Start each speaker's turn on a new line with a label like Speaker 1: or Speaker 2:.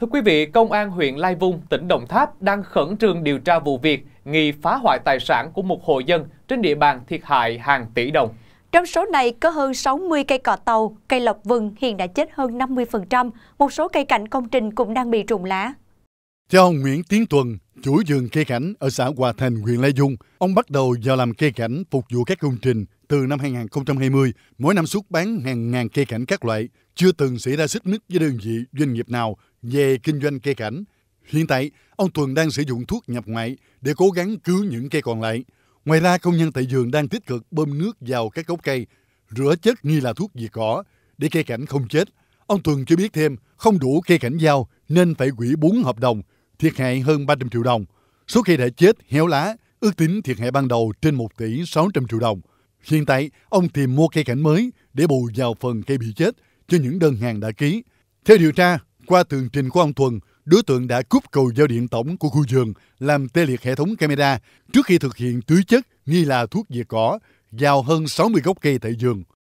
Speaker 1: Thưa quý vị, Công an huyện Lai Vung, tỉnh Đồng Tháp đang khẩn trương điều tra vụ việc nghi phá hoại tài sản của một hộ dân trên địa bàn thiệt hại hàng tỷ đồng. Trong số này có hơn
Speaker 2: 60 cây cọ tàu, cây lộc vừng hiện đã chết hơn 50%, một số cây cảnh công trình cũng đang bị trùng lá.
Speaker 3: Theo ông Nguyễn Tiến Tuần, chủ vườn cây cảnh ở xã Hòa Thành, huyện Lai Dung, ông bắt đầu vào làm cây cảnh phục vụ các công trình từ năm 2020, mỗi năm xuất bán hàng ngàn cây cảnh các loại, chưa từng xảy ra xích mích với đơn vị doanh nghiệp nào về kinh doanh cây cảnh. Hiện tại, ông Tuần đang sử dụng thuốc nhập ngoại để cố gắng cứu những cây còn lại. Ngoài ra, công nhân tại vườn đang tích cực bơm nước vào các gốc cây, rửa chất nghi là thuốc diệt cỏ để cây cảnh không chết. Ông Tuần cho biết thêm, không đủ cây cảnh giao nên phải hủy 4 hợp đồng, thiệt hại hơn 300 triệu đồng. Số cây đã chết, héo lá, ước tính thiệt hại ban đầu trên 1 tỷ 600 triệu đồng. Hiện tại, ông tìm mua cây cảnh mới để bù vào phần cây bị chết cho những đơn hàng đã ký. Theo điều tra, qua tường trình của ông Thuần, đối tượng đã cúp cầu giao điện tổng của khu vườn, làm tê liệt hệ thống camera trước khi thực hiện tưới chất nghi là thuốc diệt cỏ vào hơn 60 gốc cây tại vườn.